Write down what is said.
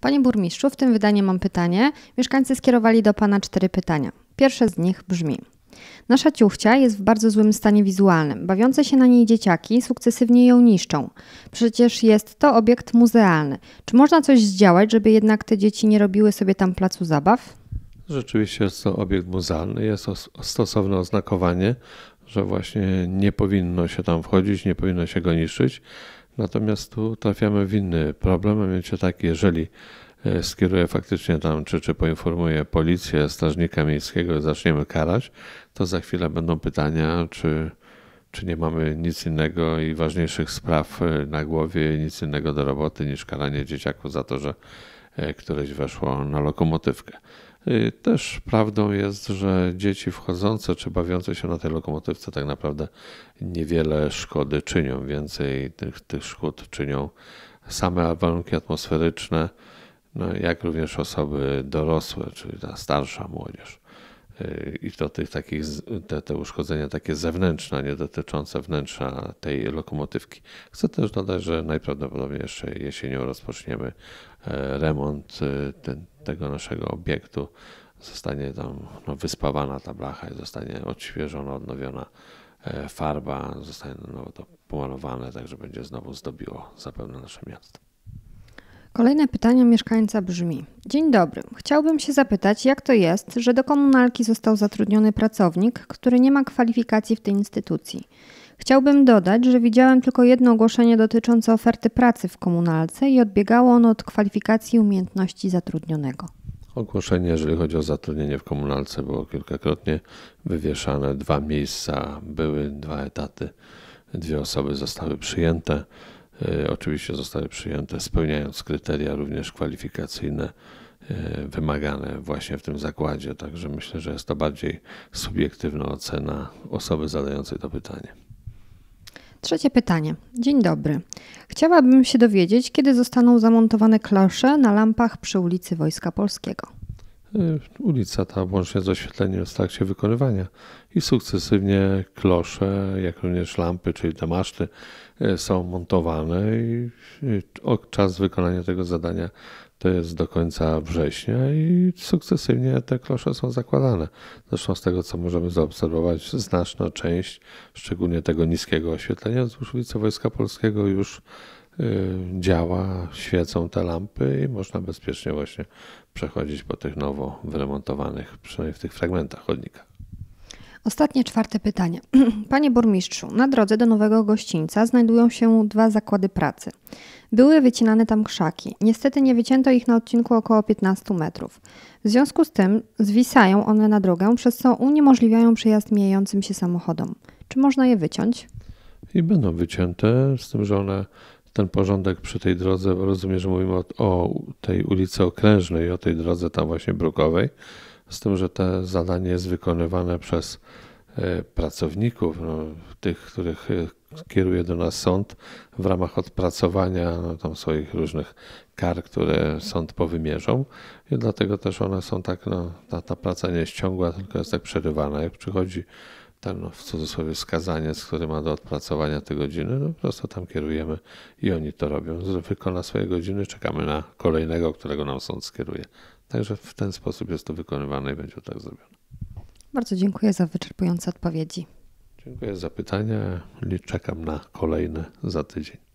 Panie burmistrzu, w tym wydaniu mam pytanie. Mieszkańcy skierowali do Pana cztery pytania. Pierwsze z nich brzmi: Nasza ciuchcia jest w bardzo złym stanie wizualnym. Bawiące się na niej dzieciaki sukcesywnie ją niszczą. Przecież jest to obiekt muzealny. Czy można coś zdziałać, żeby jednak te dzieci nie robiły sobie tam placu zabaw? Rzeczywiście jest to obiekt muzealny, jest stosowne oznakowanie, że właśnie nie powinno się tam wchodzić, nie powinno się go niszczyć. Natomiast tu trafiamy w inny problem, a mianowicie taki, jeżeli e, skieruję faktycznie tam, czy, czy poinformuję policję, strażnika miejskiego i zaczniemy karać, to za chwilę będą pytania, czy, czy nie mamy nic innego i ważniejszych spraw e, na głowie, nic innego do roboty niż karanie dzieciaków za to, że e, któreś weszło na lokomotywkę. Y, też prawdą jest, że dzieci wchodzące czy bawiące się na tej lokomotywce tak naprawdę niewiele szkody czynią. Więcej tych, tych szkód czynią same warunki atmosferyczne, no jak również osoby dorosłe, czyli ta starsza młodzież i to tych takich, te, te uszkodzenia takie zewnętrzne, nie dotyczące wnętrza tej lokomotywki. Chcę też dodać, że najprawdopodobniej jeszcze jesienią rozpoczniemy e, remont e, ten, tego naszego obiektu. Zostanie tam no, wyspawana ta blacha i zostanie odświeżona, odnowiona e, farba, zostanie na nowo to pomalowane, także będzie znowu zdobiło zapewne nasze miasto. Kolejne pytanie mieszkańca brzmi: Dzień dobry. Chciałbym się zapytać, jak to jest, że do komunalki został zatrudniony pracownik, który nie ma kwalifikacji w tej instytucji. Chciałbym dodać, że widziałem tylko jedno ogłoszenie dotyczące oferty pracy w komunalce i odbiegało ono od kwalifikacji i umiejętności zatrudnionego. Ogłoszenie, jeżeli chodzi o zatrudnienie w komunalce, było kilkakrotnie wywieszane. Dwa miejsca były, dwa etaty, dwie osoby zostały przyjęte. E, oczywiście zostały przyjęte, spełniając kryteria również kwalifikacyjne e, wymagane właśnie w tym zakładzie. Także myślę, że jest to bardziej subiektywna ocena osoby zadającej to pytanie. Trzecie pytanie. Dzień dobry. Chciałabym się dowiedzieć, kiedy zostaną zamontowane klasze na lampach przy ulicy Wojska Polskiego. Y, ulica ta włącznie z oświetleniem w trakcie wykonywania i sukcesywnie klosze, jak również lampy, czyli damaszty y, są montowane i y, czas wykonania tego zadania to jest do końca września i sukcesywnie te klosze są zakładane. Zresztą z tego, co możemy zaobserwować, znaczna część, szczególnie tego niskiego oświetlenia wzdłuż ulicy Wojska Polskiego już Y, działa, świecą te lampy i można bezpiecznie właśnie przechodzić po tych nowo wyremontowanych, przynajmniej w tych fragmentach chodnika. Ostatnie czwarte pytanie. Panie burmistrzu, na drodze do Nowego Gościńca znajdują się dwa zakłady pracy. Były wycinane tam krzaki. Niestety nie wycięto ich na odcinku około 15 metrów. W związku z tym zwisają one na drogę, przez co uniemożliwiają przejazd mijającym się samochodom. Czy można je wyciąć? I będą wycięte, z tym, że one ten porządek przy tej drodze, rozumiem, że mówimy o, o, tej ulicy Okrężnej, o tej drodze tam właśnie Brukowej, z tym, że to zadanie jest wykonywane przez e, pracowników, no, tych, których e, kieruje do nas sąd w ramach odpracowania no, tam swoich różnych kar, które sąd powymierzą. I dlatego też one są tak, no, ta, ta praca nie jest ciągła, tylko jest tak przerywana. Jak przychodzi ten tak, no, w cudzysłowie skazaniec, który ma do odpracowania te godziny, no po prostu tam kierujemy i oni to robią. Wykona swoje godziny, czekamy na kolejnego, którego nam sąd skieruje. Także w ten sposób jest to wykonywane i będzie tak zrobione. Bardzo dziękuję za wyczerpujące odpowiedzi. Dziękuję za pytania i czekam na kolejne za tydzień.